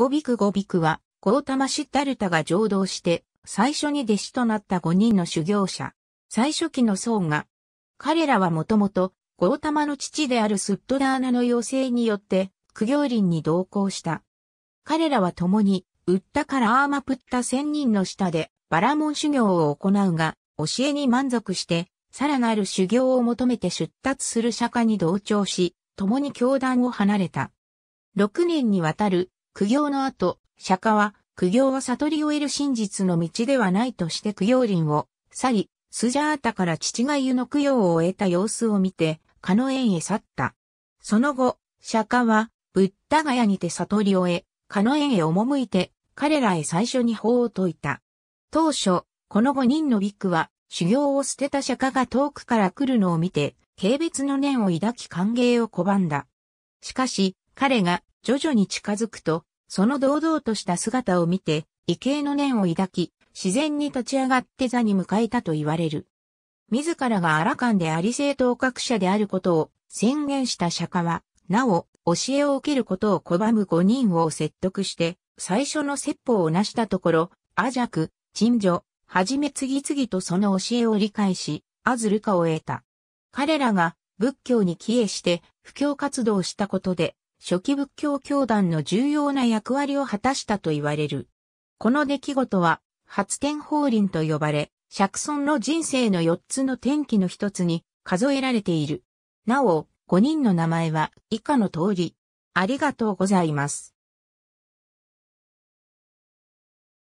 ゴビクゴビクは、ゴータマ・シッダルタが浄土して、最初に弟子となった5人の修行者。最初期の僧が、彼らはもともと、ゴータマの父であるスッドダーナの要請によって、苦行林に同行した。彼らは共に、ウッタからアーマプッタ千人の下で、バラモン修行を行うが、教えに満足して、さらなる修行を求めて出立する釈迦に同調し、共に教団を離れた。6年にわたる苦行の後、釈迦は、苦行は悟りを得る真実の道ではないとして苦行林を去り、スジャータから父が湯の供養を終えた様子を見て、カノ園へ去った。その後、釈迦は、ブッダガヤにて悟りを得、カノ園へ赴いて、彼らへ最初に法を説いた。当初、この五人のビッグは、修行を捨てた釈迦が遠くから来るのを見て、軽蔑の念を抱き歓迎を拒んだ。しかし、彼が徐々に近づくと、その堂々とした姿を見て、畏敬の念を抱き、自然に立ち上がって座に迎えたと言われる。自らがアラカンであり正当各者であることを宣言した釈迦は、なお、教えを受けることを拒む5人を説得して、最初の説法を成したところ、アジャク、陳情はじめ次々とその教えを理解し、アズルカを得た。彼らが仏教に帰依して布教活動したことで、初期仏教教団の重要な役割を果たしたと言われる。この出来事は、発展法輪と呼ばれ、釈尊の人生の四つの転機の一つに数えられている。なお、五人の名前は以下の通り。ありがとうございます。